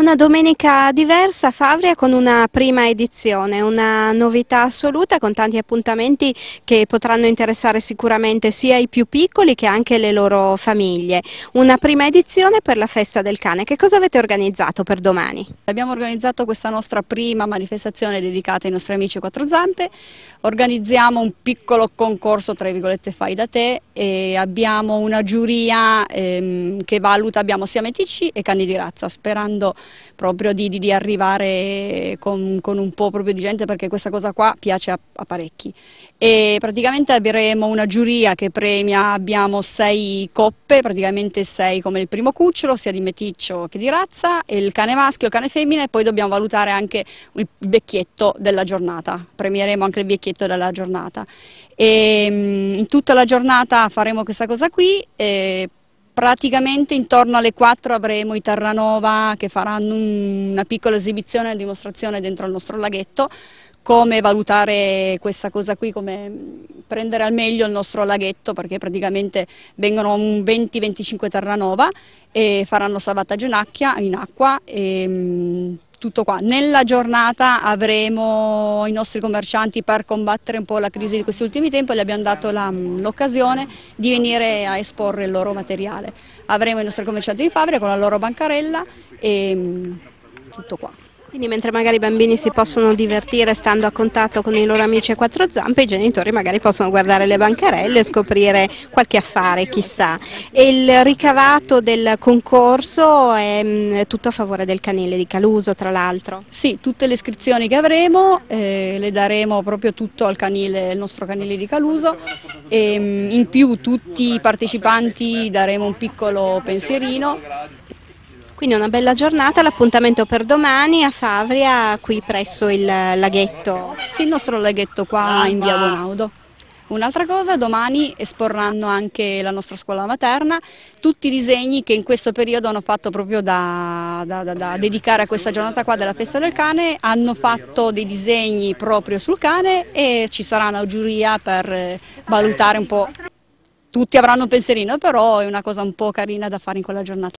Una domenica diversa a Favria con una prima edizione, una novità assoluta con tanti appuntamenti che potranno interessare sicuramente sia i più piccoli che anche le loro famiglie. Una prima edizione per la festa del cane. Che cosa avete organizzato per domani? Abbiamo organizzato questa nostra prima manifestazione dedicata ai nostri amici quattro zampe, organizziamo un piccolo concorso tra virgolette fai da te e abbiamo una giuria ehm, che valuta, abbiamo sia metici e cani di razza, sperando proprio di, di, di arrivare con, con, un po' proprio di gente perché questa cosa qua piace a, a parecchi. E praticamente avremo una giuria che premia, abbiamo sei coppe, praticamente sei come il primo cucciolo, sia di meticcio che di razza, il cane maschio, il cane femmina e poi dobbiamo valutare anche il vecchietto della giornata, premieremo anche il vecchietto della giornata. E, ehm, in tutta la giornata faremo questa cosa qui. E, praticamente intorno alle 4 avremo i Terranova che faranno una piccola esibizione, e dimostrazione dentro il nostro laghetto come valutare questa cosa qui, come prendere al meglio il nostro laghetto perché praticamente vengono 20-25 Terranova e faranno salvataggio in acqua, in acqua e mm, tutto qua. Nella giornata avremo i nostri commercianti per combattere un po' la crisi di questi ultimi tempi, gli abbiamo dato l'occasione di venire a esporre il loro materiale. Avremo i nostri commercianti di fabbrica con la loro bancarella e mm, tutto qua. Quindi mentre magari i bambini si possono divertire stando a contatto con i loro amici a quattro zampe, i genitori magari possono guardare le bancarelle e scoprire qualche affare, chissà. E il ricavato del concorso è mm, tutto a favore del canile di Caluso, tra l'altro. Sì, tutte le iscrizioni che avremo eh, le daremo proprio tutto al canile, il nostro canile di Caluso e mm, in più tutti i partecipanti daremo un piccolo pensierino quindi una bella giornata, l'appuntamento per domani a Favria, qui presso il laghetto. Sì, il nostro laghetto qua ah, in via Bonaudo. Un'altra cosa, domani esporranno anche la nostra scuola materna, tutti i disegni che in questo periodo hanno fatto proprio da, da, da, da dedicare a questa giornata qua della festa del cane, hanno fatto dei disegni proprio sul cane e ci sarà una giuria per eh, valutare un po'. Tutti avranno un pensierino, però è una cosa un po' carina da fare in quella giornata.